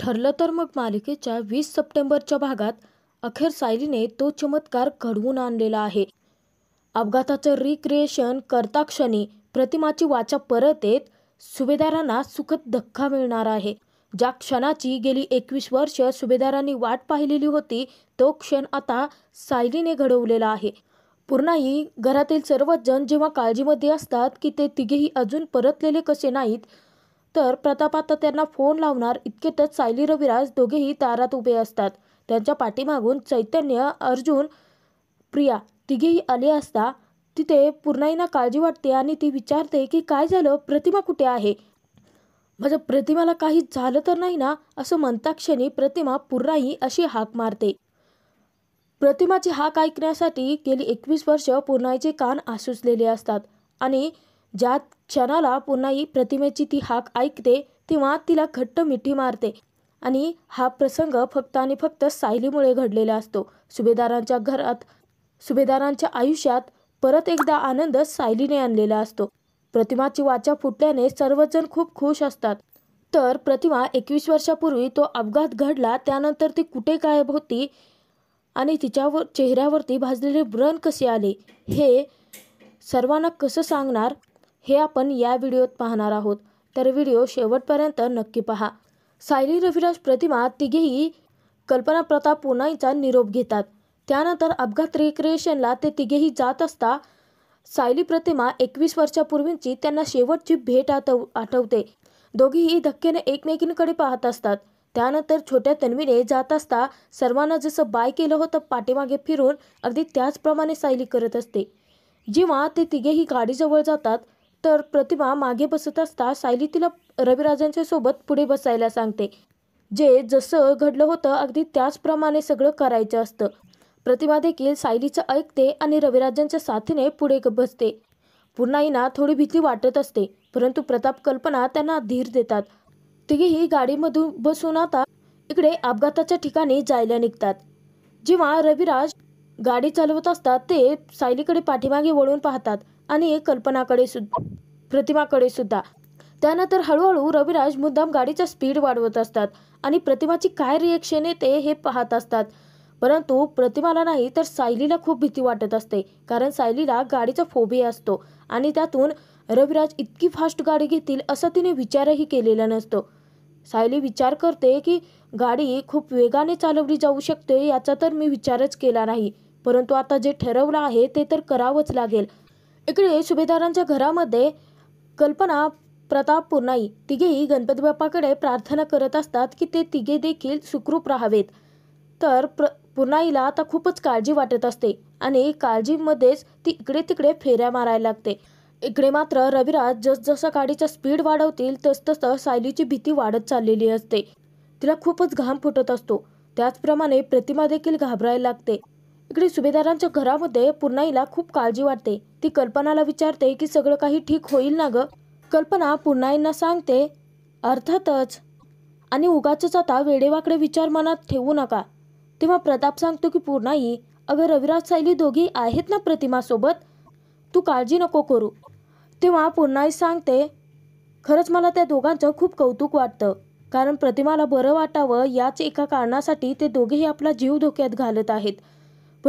ठरलं तर मग मालिकेच्या वीस सप्टेंबरच्या भागात अखेर सायलीने तो चमत्कार घडवून आणलेला आहे अपघाताचं रिक्रिएशन करता क्षणी प्रतिमाची वाचा परत येत सुभेदारांना सुखद धक्का मिळणार आहे ज्या क्षणाची गेली एकवीस वर्ष सुभेदारांनी वाट पाहिलेली होती तो क्षण आता सायलीने घडवलेला आहे पूर्णाही घरातील सर्वच जण जेव्हा काळजीमध्ये असतात की ते तिघेही अजून परतलेले कसे नाहीत तर प्रतापात त्यांना फोन लावणार इतकेतच सायली रविराज दोघेही दारात उभे असतात त्यांच्या पाठीमागून चैतन्य अर्जुन प्रिया तिघेही आले असता तिथे पूर्णाईना काळजी वाटते आणि ती विचारते की काय झालं प्रतिमा कुठे आहे माझ्या प्रतिमाला काही झालं तर नाही ना असं म्हणता क्षणी प्रतिमा पूर्णाई अशी हाक मारते प्रतिमाची हाक ऐकण्यासाठी गेली एकवीस वर्ष पूर्णाईचे कान आसुसलेले असतात आणि ज्या क्षणाला पुन्हा ही प्रतिमेची ती हाक ऐकते तेव्हा तिला घट्ट मिठी मारते आणि हा प्रसंग फक्त आणि फक्त सायलीमुळे घडलेला असतो सुभेदारांच्या घरात सुभेदारांच्या आयुष्यात परत एकदा आनंद सायलीने आणलेला असतो प्रतिमाची वाचा फुटल्याने सर्वजण खूप खुश असतात तर प्रतिमा एकवीस वर्षापूर्वी तो अपघात घडला त्यानंतर ती कुठे गायब होती आणि तिच्यावर चेहऱ्यावरती भाजलेले व्रण कसे आले हे सर्वांना कसं सांगणार हे आपण या व्हिडिओत पाहणार आहोत तर व्हिडिओ शेवटपर्यंत नक्की पहा सायली रविराज प्रतिमा तिघेही कल्पना प्रताप पुनाईचा निरोप घेतात त्यानंतर अपघात रिक्रिएशनला ते तिघेही जात असता सायली प्रतिमा एकवीस वर्षापूर्वींची त्यांना शेवटची भेट आठव आठवते दोघीही धक्क्याने एकमेकींकडे पाहत असतात त्यानंतर छोट्या तन्वीने जात असता सर्वांना जसं बाय केलं होतं पाठीमागे फिरून अगदी त्याचप्रमाणे सायली करत असते जेव्हा ते तिघेही गाडीजवळ जातात तर प्रतिमा मागे बसत असता सायली तिला रविराजांच्या सोबत पुढे बसायला सांगते जे जसं घडलं होतं अगदी त्याचप्रमाणे सगळं करायचं असतं प्रतिमा देखील सायलीचं ऐकते आणि रविराजांच्या साथीने पुढे बसते पूर्णाईना थोडी भीती वाटत असते परंतु प्रताप कल्पना त्यांना धीर देतात तिघेही गाडीमधून बसून आता इकडे अपघाताच्या ठिकाणी जायला निघतात जेव्हा रविराज गाडी चालवत असतात ते सायलीकडे पाठीमागे वळून पाहतात आणि कल्पनाकडे सुद्धा प्रतिमाकडे सुद्धा त्यानंतर हळूहळू रविराज मुद्दाम गाडीचा स्पीड वाढवत असतात आणि प्रतिमाची काय रिएक्शन येते हे पाहत असतात परंतु प्रतिमाला नाही तर सायलीला खूप भीती वाटत असते कारण सायलीला गाडीचा फोबिया असतो आणि त्यातून रविराज इतकी फास्ट गाडी घेतील असा तिने विचारही केलेला नसतो सायली विचार करते की गाडी खूप वेगाने चालवली जाऊ शकते याचा तर मी विचारच केला नाही परंतु आता जे ठरवलं आहे ते तर करावंच लागेल इकडे सुभेदारांच्या घरामध्ये कल्पना प्रताप पुरणाई तिघेही गणपती बाप्पाकडे प्रार्थना करत असतात की ते तिघे देखील सुखरूप राहावेत तर प्र पुरणाईला आता खूपच काळजी वाटत असते आणि काळजीमध्येच ती इकडे तिकडे फेऱ्या मारायला लागते इकडे मात्र रविराज जसं गाडीच्या स्पीड वाढवतील तसतसं सायलीची भीती वाढत चाललेली असते तिला खूपच घाम फुटत असतो त्याचप्रमाणे प्रतिमा देखील घाबरायला लागते इकडे सुभेदारांच्या घरामध्ये पूर्णाईला खूप काळजी वाटते ती कल्पनाला विचारते की सगळं काही ठीक होईल ना ग कल्पना पूर्णाईंना सांगते अर्थातच आणि उगाच आता वेडेवाकडे विचार मनात ठेवू नका तेव्हा प्रताप सांगतो की पूर्णाई अगं रविराज सायली दोघी आहेत ना प्रतिमासोबत तू काळजी नको करू तेव्हा पूर्णाई सांगते खरंच मला त्या दोघांचं खूप कौतुक वाटतं कारण प्रतिमाला बरं वाटावं याच एका कारणासाठी ते दोघेही आपला जीव धोक्यात घालत आहेत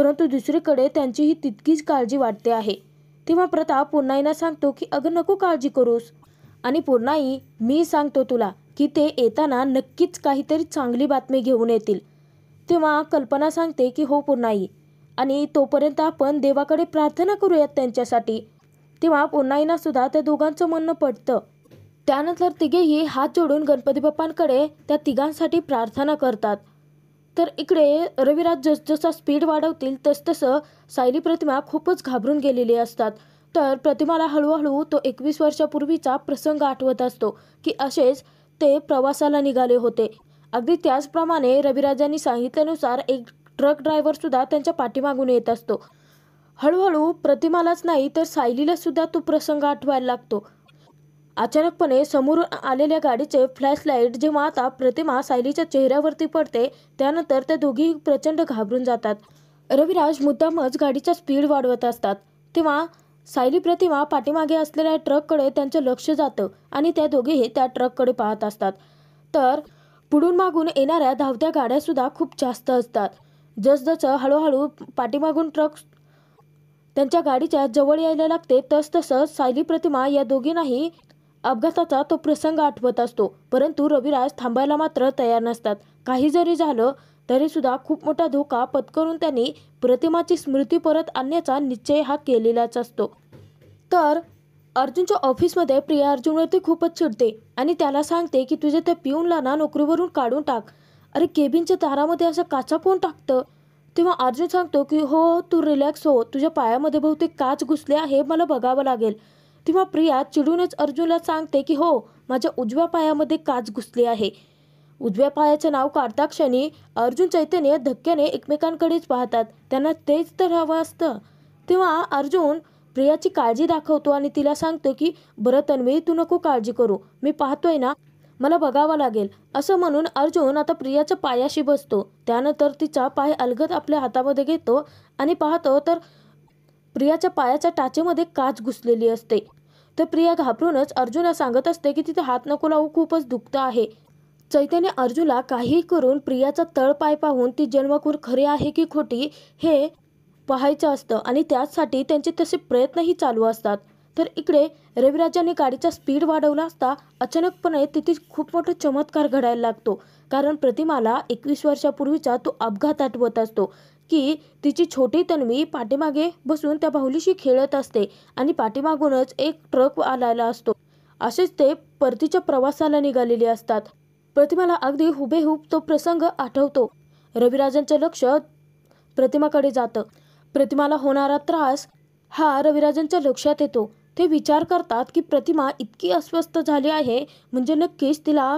परंतु दुसरीकडे त्यांचीही तितकीच काळजी वाटते आहे तेव्हा प्रताप पूर्णाईना सांगतो की अगं नको काळजी करूस आणि पूर्णाई मी सांगतो तुला की ते येताना नक्कीच काहीतरी चांगली बातमी घेऊन येतील तेव्हा कल्पना सांगते की हो पूर्णाई आणि तोपर्यंत आपण देवाकडे प्रार्थना करूयात त्यांच्यासाठी तेव्हा पूर्णाईना सुद्धा त्या दोघांचं म्हणणं पडतं त्यानंतर तिघेही हात जोडून गणपती बाप्पांकडे त्या तिघांसाठी प्रार्थना करतात तर इकडे रविराज जसा स्पीड वाढवतील तसतसं सायली प्रतिमा खूपच घाबरून गेलेली असतात तर प्रतिमाला हळूहळू तो एकवीस वर्षापूर्वीचा प्रसंग आठवत असतो की असेच ते प्रवासाला निघाले होते अगदी त्याचप्रमाणे रविराजांनी सांगितल्यानुसार एक ट्रक ड्रायव्हर सुद्धा त्यांच्या पाठीमागून येत असतो हळूहळू प्रतिमालाच नाही तर सायलीला सुद्धा तो प्रसंग आठवायला लागतो अचानकपणे समोरून आलेल्या गाडीचे लाईट जेव्हा आता प्रतिमा सायलीच्या चेहऱ्यावरती पडते त्यानंतर त्या दोघी प्रचंड घाबरून जातात रविराज मुद्दामच गाडीचा स्पीड वाढवत असतात तेव्हा सायली प्रतिमा पाठीमागे असलेल्या ट्रककडे त्यांचं लक्ष जातं आणि त्या दोघेही त्या ट्रककडे पाहत असतात तर पुढून मागून येणाऱ्या धावत्या गाड्यासुद्धा खूप जास्त असतात जसजसं हळूहळू पाठीमागून ट्रक त्यांच्या गाडीच्या जवळ यायला लागते तसतसं सायली प्रतिमा या दोघींनाही अपघाताचा तो प्रसंग आठवत असतो परंतु रविराज थांबायला मात्र तयार नसतात काही जरी झालं तरी सुद्धा खूप मोठा धोका पत्करून त्यांनी प्रतिमाची स्मृती परत आणण्याचा निश्चय हा केलेलाच असतो तर अर्जुनच्या ऑफिसमध्ये प्रिया अर्जुनवरती खूपच चिडते आणि त्याला सांगते की तुझ्या त्या पिऊनला ना नोकरीवरून काढून टाक अरे केबिनच्या दारामध्ये असं काचा कोण टाकतं तेव्हा अर्जुन सांगतो की हो तू रिलॅक्स हो तुझ्या पायामध्ये बहुतेक काच घुसले आहे मला बघावं लागेल तेव्हा प्रिया चिडूनच अर्जुनला सांगते की हो माझ्या उजव्या पायामध्ये काच घुसली आहे उजव्या पायाचे नाव काढता क्षणी अर्जुन चैतन्य धक्क्याने एकमेकांकडेच पाहतात त्यांना तेच तर हवं असतं तेव्हा अर्जुन प्रियाची काळजी दाखवतो आणि तिला सांगतो की बरं तन्वी तू नको काळजी करू मी पाहतोय ना मला बघावं लागेल असं म्हणून अर्जुन आता प्रियाच्या पायाशी बसतो त्यानंतर तिचा पाय अलगद आपल्या हातामध्ये घेतो आणि पाहतो तर प्रियाच्या पायाच्या टाचेमध्ये काच घुसलेली असते तर प्रिया घाबरूनच अर्जुनला सांगत असते की तिथे हात नको लावू खूपच दुखत आहे चैतन्य अर्जुनला काहीही करून प्रियाचा तळपाय पाहून ती जन्मकूर खरी आहे की खोटी हे पाहायचं असतं आणि त्याचसाठी त्यांचे तसे प्रयत्नही चालू असतात तर इकडे रविराजाने गाडीचा स्पीड वाढवला असता अचानकपणे तिथे खूप मोठा चमत्कार घडायला लागतो कारण प्रतिमाला एकवीस वर्षापूर्वीचा तो अपघात आठवत असतो की तिची छोटी तन्वी पाठीमागे बसून त्या बाहुलीशी खेळत असते आणि पाठीमागूनच एक ट्रक आलेला असतो असेच ते परतीच्या प्रवासाला निघालेले असतात प्रतिमाला अगदी हुबेहूब तो प्रसंग आठवतो रविराजांचं लक्ष प्रतिमाकडे जातं प्रतिमाला होणारा त्रास हा रविराजांच्या लक्षात येतो ते विचार करतात की प्रतिमा इतकी अस्वस्थ झाली आहे म्हणजे नक्कीच तिला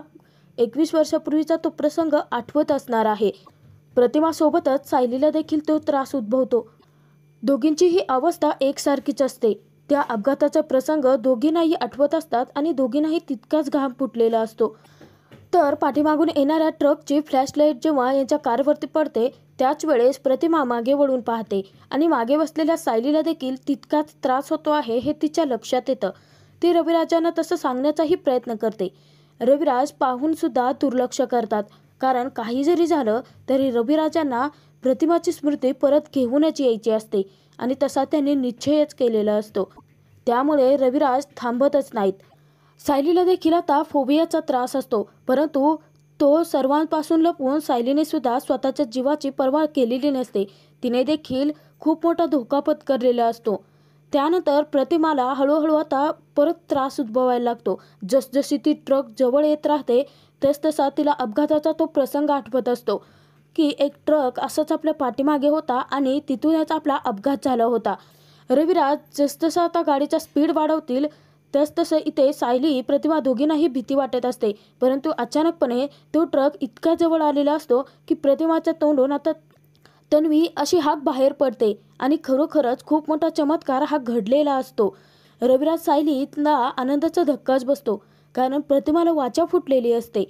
एकवीस वर्षापूर्वीचा तो प्रसंग आठवत असणार आहे प्रतिमासोबतच सायलीला देखील तो त्रास उद्भवतो दोघींची ही अवस्था एकसारखीच असते त्या अपघाताचा प्रसंग दोघींनाही आठवत असतात आणि दोघींनाही तितकाच घाम फुटलेला असतो तर पाठीमागून येणाऱ्या ट्रकची लाईट जेव्हा यांच्या कारवरती पडते त्याच वेळेस प्रतिमा मागे वळून पाहते आणि मागे बसलेल्या सायलीला देखील तितकाच त्रास होतो आहे हे तिच्या लक्षात येतं ती रविराजांना तसं सांगण्याचाही प्रयत्न करते रविराज पाहून सुद्धा दुर्लक्ष करतात कारण काही जरी झालं तरी रविराजांना प्रतिमाची स्मृती परत घेऊनच यायची असते आणि तसा त्यांनी निश्चयच केलेला असतो त्यामुळे रविराज थांबतच नाहीत सायलीला देखील आता फोबियाचा त्रास असतो परंतु तो सर्वांपासून लपवून सायलीने सुद्धा स्वतःच्या जीवाची पर्वा केलेली नसते तिने देखील खूप मोठा धोका पत्करलेला असतो त्यानंतर प्रतिमाला हळूहळू आता परत त्रास उद्भवायला लागतो जसजशी ती ट्रक जवळ येत राहते तेच तसा तिला अपघाताचा तो प्रसंग आठवत असतो की एक ट्रक असंच आपल्या पाठीमागे होता आणि तिथूनच आपला अपघात झाला होता रविराज जसजसं आता गाडीचा स्पीड वाढवतील तस तसं इथे सायली प्रतिमा दोघींनाही भीती वाटत असते परंतु अचानकपणे तो ट्रक इतका जवळ आलेला असतो की प्रतिमाच्या तोंडून आता तन्वी अशी हाक बाहेर पडते आणि खरोखरच खूप मोठा चमत्कार हा घडलेला असतो रविराज सायलीला आनंदाचा धक्काच बसतो कारण प्रतिमाला वाचा फुटलेली असते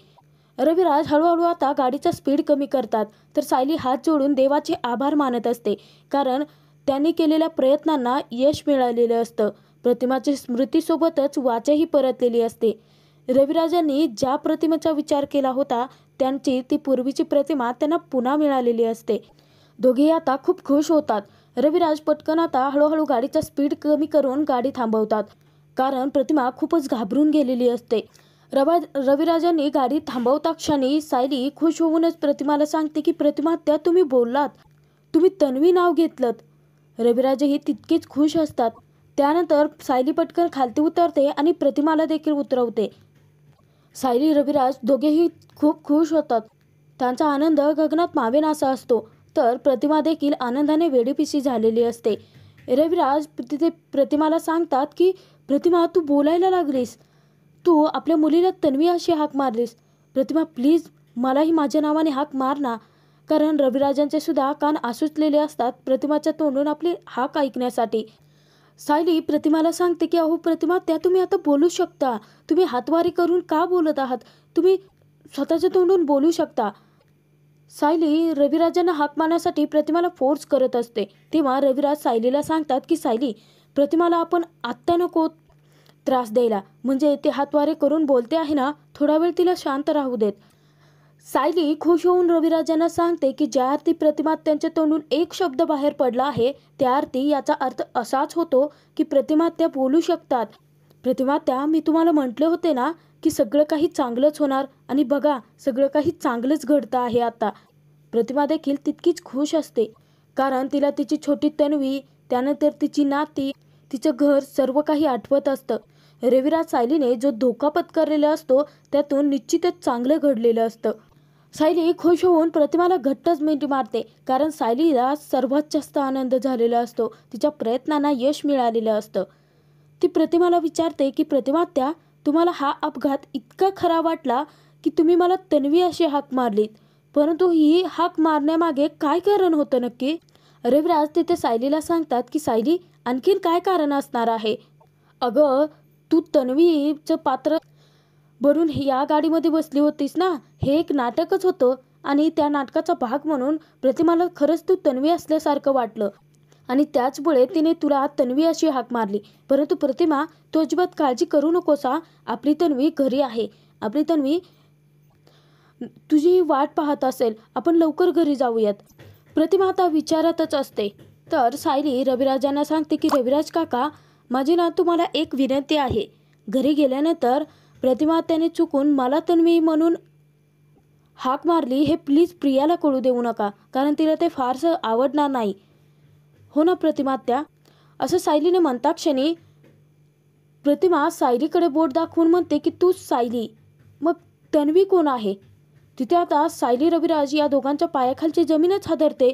रविराज हळूहळू आता गाडीचा स्पीड कमी करतात तर सायली हात जोडून देवाचे आभार मानत असते कारण त्यांनी केलेल्या प्रयत्नांना यश मिळालेलं असतं प्रतिमाची स्मृतीसोबतच वाचाही परतलेली असते रविराजांनी ज्या प्रतिमेचा विचार केला होता त्यांची ती पूर्वीची प्रतिमा त्यांना पुन्हा मिळालेली असते दोघे आता खूप खुश होतात रविराज पटकन आता हळूहळू गाडीचा स्पीड कमी करून गाडी थांबवतात कारण प्रतिमा खूपच घाबरून गेलेली असते रवा रविराजांनी गाडी थांबवता क्षणी सायली खुश होऊनच प्रतिमाला सांगते की प्रतिमा त्या तुम्ही बोललात तुम्ही तन्वी नाव घेतलं रविराजही तितकेच खुश असतात त्यानंतर सायली पटकन खालती उतरते आणि प्रतिमाला देखील उतरवते सायली रविराज दोघेही खूप खुश होतात त्यांचा आनंद गगनात मावेन असा असतो तर प्रतिमा देखील आनंदाने वेडीपिशी झालेली असते रविराज तिथे प्रतिमाला सांगतात की प्रतिमा तू बोलायला लागलीस तू आपल्या मुलीला तन्वी अशी हाक मारलीस प्रतिमा प्लीज मलाही माझ्या नावाने हाक मार ना कारण रविराजांचे सुद्धा कान आसुचलेले असतात प्रतिमाच्या तोंडून आपली हाक ऐकण्यासाठी सायली प्रतिमाला सांगते की अहो प्रतिमा त्या तुम्ही आता बोलू शकता तुम्ही हातवारी करून का बोलत आहात तुम्ही स्वतःच्या तोंडून बोलू शकता सायली रविराजांना हाक मारण्यासाठी प्रतिमाला फोर्स करत असते तेव्हा रविराज सायलीला सांगतात की सायली प्रतिमाला आपण आत्ता नको त्रास द्यायला म्हणजे ते हातवारे करून बोलते आहे ना थोडा वेळ तिला शांत राहू देत सायली खुश होऊन रविराजांना सांगते की ज्या आरती प्रतिमा त्यांच्या तोंडून एक शब्द बाहेर पडला आहे त्या आरती याचा अर्थ असाच होतो की प्रतिमा त्या बोलू शकतात प्रतिमा त्या मी तुम्हाला म्हटले होते ना की सगळं काही चांगलंच होणार आणि बघा सगळं काही चांगलंच घडतं आहे आता प्रतिमा देखील तितकीच खुश असते कारण तिला तिची छोटी तन्वी त्यानंतर तिची नाती तिचं घर सर्व काही आठवत असतं रविराज सायलीने जो धोका पत्करलेला असतो त्यातून निश्चितच चांगलं घडलेलं असतं सायली खुश होऊन प्रतिमाला घट्टच मिठी मारते कारण सायलीला सर्वात जास्त आनंद झालेला असतो तिच्या प्रयत्नांना यश मिळालेलं असतं ती प्रतिमाला विचारते की प्रतिमा त्या तुम्हाला हा अपघात इतका खरा वाटला की तुम्ही मला तन्वी अशी हाक मारलीत परंतु ही हाक मारण्यामागे काय कारण होतं नक्की रविराज तिथे सायलीला सांगतात की सायली आणखीन काय कारण असणार आहे अग तू तन्वीचं पात्र भरून या गाडीमध्ये बसली होतीस ना हे एक नाटकच होतं आणि त्या नाटकाचा भाग म्हणून प्रतिमाला खरंच तू तन्वी असल्यासारखं वाटलं आणि त्याचमुळे तिने तुला तन्वी अशी हाक मारली परंतु प्रतिमा तू अजिबात काळजी करू नकोसा आपली तन्वी घरी आहे आपली तन्वी तुझी वाट पाहत असेल आपण लवकर घरी जाऊयात प्रतिमा आता विचारातच असते तर सायली रविराजांना सांगते की रविराज काका माझी ना तुम्हाला एक विनंती आहे घरी गेल्यानंतर प्रतिमा त्याने चुकून मला तन्वी म्हणून हाक मारली हे प्लीज प्रियाला कळू देऊ नका कारण तिला ते फारसं आवडणार नाही हो ना प्रतिमा त्या असं सायलीने म्हणता क्षणी प्रतिमा सायलीकडे बोट दाखवून म्हणते की तूच सायली मग तन्वी कोण आहे तिथे आता सायली रविराज या दोघांच्या पायाखालची जमीनच हादरते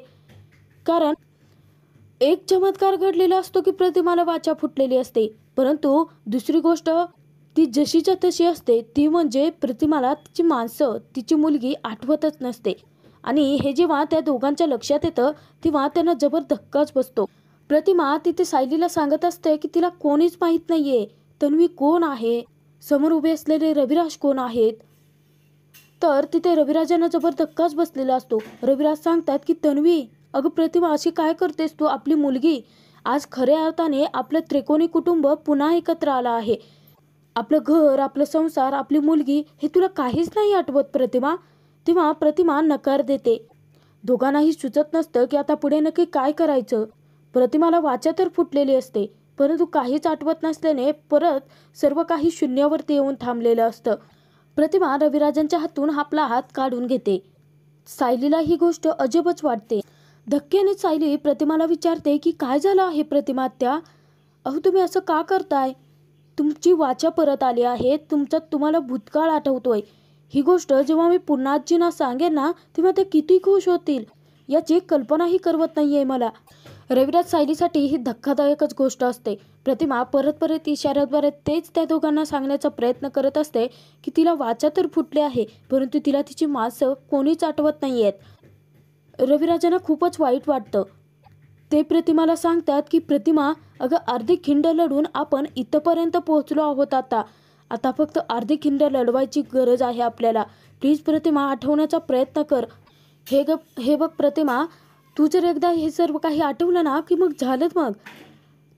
कारण एक चमत्कार घडलेला असतो की प्रतिमाला वाचा फुटलेली असते परंतु दुसरी गोष्ट ती जशीच्या तशी असते ती म्हणजे प्रतिमाला तिची माणसं तिची मुलगी आठवतच नसते आणि हे जेव्हा त्या दोघांच्या लक्षात येतं तेव्हा त्यांना जबर धक्काच बसतो प्रतिमा तिथे सायलीला सांगत असते की तिला कोणीच माहीत नाहीये तन्वी कोण आहे समोर उभे असलेले रविराज कोण आहेत तर तिथे रविराजांना जबर धक्काच बसलेला असतो रविराज सांगतात की तन्वी अगं प्रतिमा अशी काय करतेस तू आपली मुलगी आज खऱ्या अर्थाने आपलं त्रिकोणी कुटुंब पुन्हा एकत्र आलं आहे आपलं घर आपलं संसार आपली मुलगी हे तुला काहीच नाही आठवत प्रतिमा तेव्हा प्रतिमा नकार देते दोघांनाही सुचत नसतं की आता पुढे नक्की काय करायचं प्रतिमाला वाचा तर फुटलेली असते परंतु काहीच आठवत नसल्याने परत सर्व काही शून्यावरती येऊन थांबलेलं असतं प्रतिमा रविराजांच्या हातून आपला हात काढून घेते सायलीला ही गोष्ट अजबच वाटते धक्क्याने सायली प्रतिमाला विचारते की काय झालं आहे प्रतिमा त्या अहो तुम्ही असं का करताय तुमची वाचा परत आली आहे तुमचा तुम्हाला भूतकाळ आठवतोय ही गोष्ट जेव्हा मी पुन्हाजींना सांगेन ना तेव्हा ते किती खुश होतील याची कल्पनाही करवत नाही आहे मला रविराज सायलीसाठी ही धक्कादायकच गोष्ट असते प्रतिमा परत परत इशाऱ्याद्वारे तेच त्या दोघांना सांगण्याचा प्रयत्न करत असते की तिला वाचा तर फुटले आहे परंतु तिला तिची मासं कोणीच आठवत नाही आहेत रविराजांना खूपच वाईट वाटतं ते प्रतिमाला सांगतात की प्रतिमा अगं अर्धी खिंड लढून आपण इथंपर्यंत पोहोचलो आहोत आता आता फक्त अर्धी खिंड लढवायची गरज आहे आपल्याला प्लीज प्रतिमा आठवण्याचा प्रयत्न कर हे ग हे बघ प्रतिमा तू जर एकदा हे सर्व काही आठवलं ना की मग झालंच मग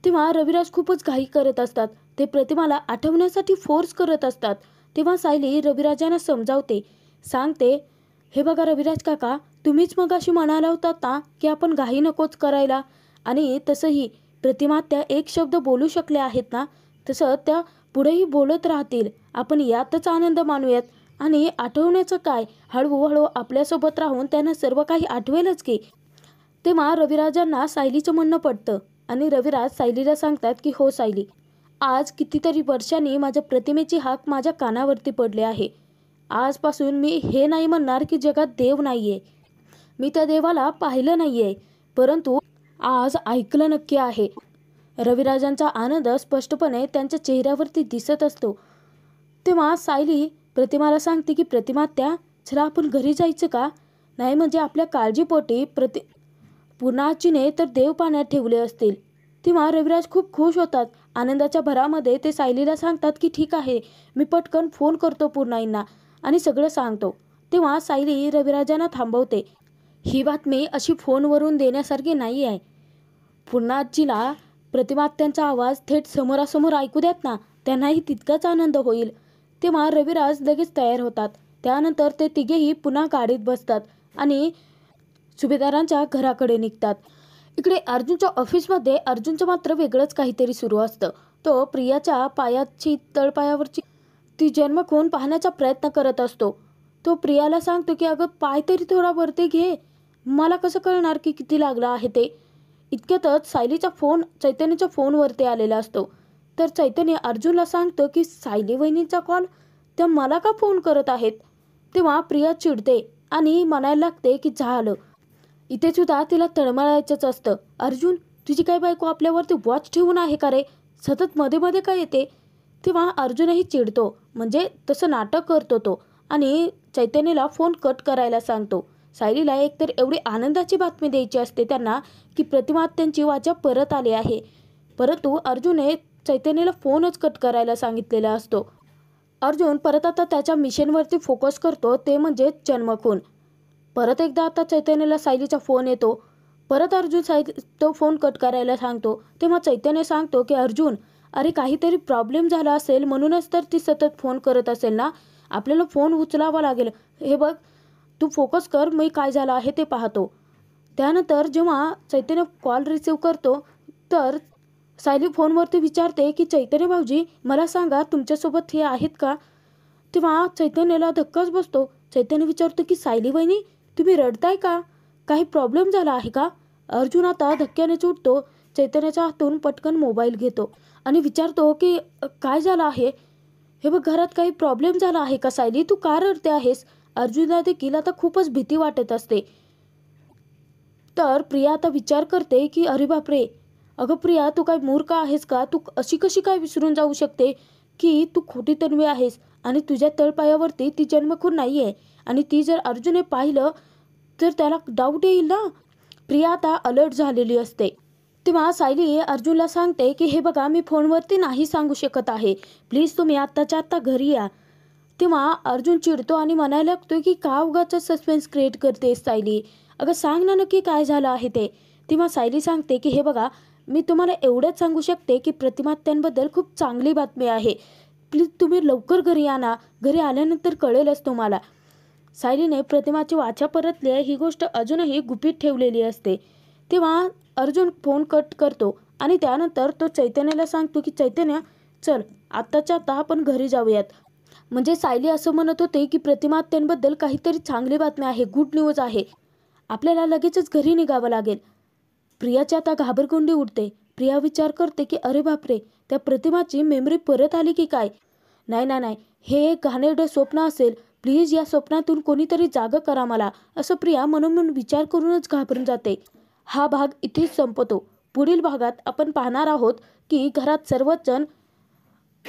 तेव्हा रविराज खूपच घाई करत असतात ते प्रतिमाला आठवण्यासाठी फोर्स करत असतात तेव्हा सायली रविराजांना समजावते सांगते हे बघा रविराज काका तुम्हीच मग अशी म्हणाला होता ता की आपण घाई नकोच करायला आणि तसंही प्रतिमा त्या एक शब्द बोलू शकल्या आहेत ना तसं त्या पुढेही बोलत राहतील आपण यातच आनंद मानूयात आणि आठवण्याचं काय हळूहळू आपल्यासोबत राहून त्यांना सर्व काही आठवेलच की तेव्हा रविराजांना सायलीचं म्हणणं पडतं आणि रविराज सायलीला सांगतात की हो सायली आज कितीतरी वर्षांनी माझ्या प्रतिमेची हाक माझ्या कानावरती पडली आहे आजपासून मी हे नाही म्हणणार की जगात देव नाही आहे मी त्या देवाला पाहिलं नाहीये परंतु आज ऐकलं नक्की आहे रविराजांचा आनंद स्पष्टपणे त्यांच्या चेहऱ्यावरती दिसत असतो तेव्हा सायली प्रतिमाला सांगते की प्रतिमा त्या जरा आपण घरी जायचं का नाही म्हणजे आपल्या काळजीपोटी प्रति पुनाचीने तर देव पाण्यात ठेवले असतील तेव्हा रविराज खूप खुश होतात आनंदाच्या भरामध्ये ते सायलीला सांगतात की ठीक आहे मी पटकन फोन करतो पूर्णाईंना आणि सगळं सांगतो तेव्हा सायली रविराजांना थांबवते ही बातमी अशी फोनवरून देण्यासारखी नाही आहे पुन्हा प्रतिमात्यांचा आवाज थेट समोरासमोर ऐकू देत ना त्यांनाही तितकाच आनंद होईल तेव्हा रविराज लगेच तयार होतात त्यानंतर ते तिघेही पुन्हा गाडीत बसतात आणि सुभेदारांच्या घराकडे निघतात इकडे अर्जुनच्या ऑफिसमध्ये अर्जुनचं मात्र वेगळंच काहीतरी सुरू असतं तो प्रियाच्या पायाची तळपायावरची ती जन्मखून पाहण्याचा प्रयत्न करत असतो तो प्रियाला सांगतो की अगं पाय तरी थोडा वरती घे मला कसं कळणार की किती लागलं आहे ते इतक्यातच सायलीचा फोन चैतन्याच्या फोनवरती आलेला असतो तर चैतन्य अर्जुनला सांगतं की सायली वहिनीचा कॉल त्या मला का फोन करत आहेत तेव्हा प्रिया चिडते आणि म्हणायला लागते की झालं इथे सुद्धा तिला तळमळायचंच असतं अर्जुन तुझी काय बायको आपल्यावरती वॉच ठेवून आहे का रे सतत मध्ये मध्ये काय येते तेव्हा अर्जुनही चिडतो म्हणजे तसं नाटक करतो तो आणि चैतन्यला फोन कट करायला सांगतो सायलीला एकतर एवढी आनंदाची बातमी द्यायची असते त्यांना की प्रतिमा त्यांची वाचा परत आली आहे परंतु अर्जुनने चैतन्यला फोनच कट करायला सांगितलेला असतो अर्जुन परत आता त्याच्या मिशनवरती फोकस करतो ते म्हणजे जन्मखून परत एकदा आता चैतन्यला सायलीचा फोन येतो परत अर्जुन साय तो फोन कट करायला सांगतो तेव्हा चैतन्य सांगतो की अर्जुन अरे काहीतरी प्रॉब्लेम झाला असेल म्हणूनच तर ती सतत फोन करत असेल ना आपल्याला फोन उचलावा लागेल हे बघ तू फोकस कर मी काय झालं आहे ते पाहतो त्यानंतर जेव्हा चैतन्य कॉल रिसीव करतो तर सायली फोनवरती विचारते की चैतन्य भाऊजी मला सांगा तुमच्यासोबत हे आहेत का तेव्हा चैतन्याला धक्काच बसतो चैतन्य विचारतो की सायली बहिणी तुम्ही रडताय का काही प्रॉब्लेम झाला आहे का अर्जुन आता धक्क्याने चुटतो चैतन्याच्या हातून पटकन मोबाईल घेतो आणि विचारतो की काय झालं आहे हे बघ घरात काही प्रॉब्लेम झाला आहे का सायली तू का रडते आहेस अर्जुना देखील आता खूपच भीती वाटत असते तर प्रिया आता विचार करते की अरे बापरे अगं प्रिया तू काय मूर्ख आहेस का तू अशी कशी काय विसरून जाऊ शकते की तू खोटी तन्वी आहेस आणि तुझ्या तळपायावरती ती जन्मखूर नाही आहे आणि ती जर अर्जुने पाहिलं तर त्याला डाऊट येईल ना प्रिया आता अलर्ट झालेली असते तेव्हा सायली अर्जुनला सांगते की हे बघा मी फोनवरती नाही सांगू शकत आहे प्लीज तुम्ही आत्ताच्या आत्ता घरी या तेव्हा अर्जुन चिडतो आणि म्हणायला लागतो की का उगाचा सस्पेन्स क्रिएट करते सायली अगं सांग ना नक्की काय झालं आहे ते तेव्हा सायली सांगते की हे बघा मी तुम्हाला एवढंच सांगू शकते की प्रतिमात्यांबद्दल खूप चांगली बातमी आहे प्लीज तुम्ही लवकर घरी याना घरी आल्यानंतर कळेलच तुम्हाला सायलीने प्रतिमाची वाचा परतल्या ही गोष्ट अजूनही गुपित ठेवलेली असते तेव्हा अर्जुन फोन कट करतो आणि त्यानंतर तो चैतन्याला सांगतो की चैतन्य चल आत्ताच्या आता आपण घरी जाऊयात म्हणजे सायली असं म्हणत होते की प्रतिमात्यांबद्दल काहीतरी चांगली बातमी आहे गुड न्यूज आहे आपल्याला लगेचच घरी निघावं लागेल प्रियाची आता घाबरगुंडी उठते प्रिया विचार करते की अरे बापरे त्या प्रतिमाची मेमरी परत आली की काय नाही नाही हे एक घाणेरडं स्वप्न असेल प्लीज या स्वप्नातून कोणीतरी जाग करा मला असं प्रिया म्हणून म्हणून विचार करूनच घाबरून जाते हा भाग इथेच संपतो पुढील भागात आपण पाहणार आहोत की घरात सर्वच जण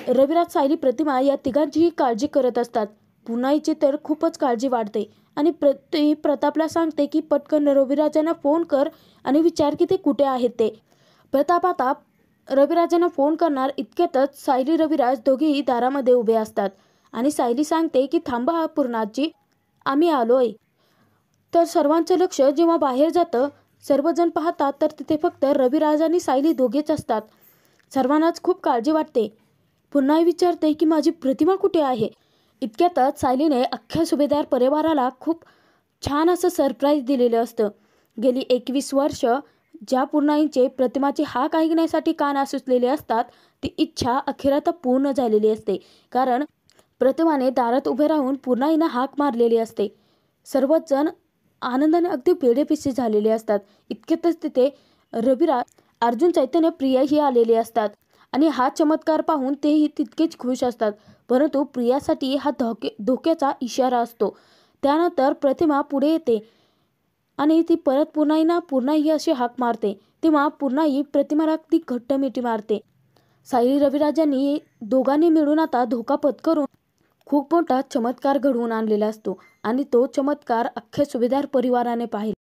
रविराज सायली प्रतिमा या तिघांचीही काळजी करत असतात पुनाईची तर खूपच काळजी वाढते आणि प्रति प्रतापला सांगते की पटकन रविराजांना फोन कर आणि विचार की ते कुठे आहेत ते प्रताप आता रविराजांना फोन करणार इतक्यातच सायली रविराज दोघेही दारामध्ये उभे असतात आणि सायली सांगते की थांबा पूर्णाजी आम्ही आलोय तर सर्वांचं लक्ष जेव्हा बाहेर जातं सर्वजण पाहतात तर तिथे फक्त रविराज आणि सायली दोघेच असतात सर्वांनाच खूप काळजी वाटते पुन्हा विचारते की माझी प्रतिमा कुठे आहे इतक्यातच सायलीने अख्ख्या सुभेदार परिवाराला खूप छान असं सरप्राईज दिलेलं असतं गेली एकवीस वर्ष ज्या पूर्णाईंचे प्रतिमाची हाक ऐकण्यासाठी कान आसुसलेले असतात ती इच्छा अखेर आता पूर्ण झालेली असते कारण प्रतिमाने दारात उभे राहून पूर्णाईनं हाक मारलेली असते सर्वच जण आनंदाने अगदी पेढेपिशी झालेले असतात इतक्यातच तिथे रविराज अर्जुन चैतन्य प्रियाही आलेले असतात आणि हा चमत्कार पाहून तेही तितकेच खुश असतात परंतु प्रियासाठी हा धोके धोक्याचा इशारा असतो त्यानंतर प्रतिमा पुढे येते आणि ती परत पुन्हा पुन्हाही अशी हाक मारते तेव्हा पुन्हाही प्रतिमाला ती घट्ट मिठी मारते साईली रविराजांनी दोघांनी मिळून आता धोका पत्करून खूप मोठा चमत्कार घडवून आणलेला असतो आणि तो चमत्कार अख्ख्या सुभेदार परिवाराने पाहिला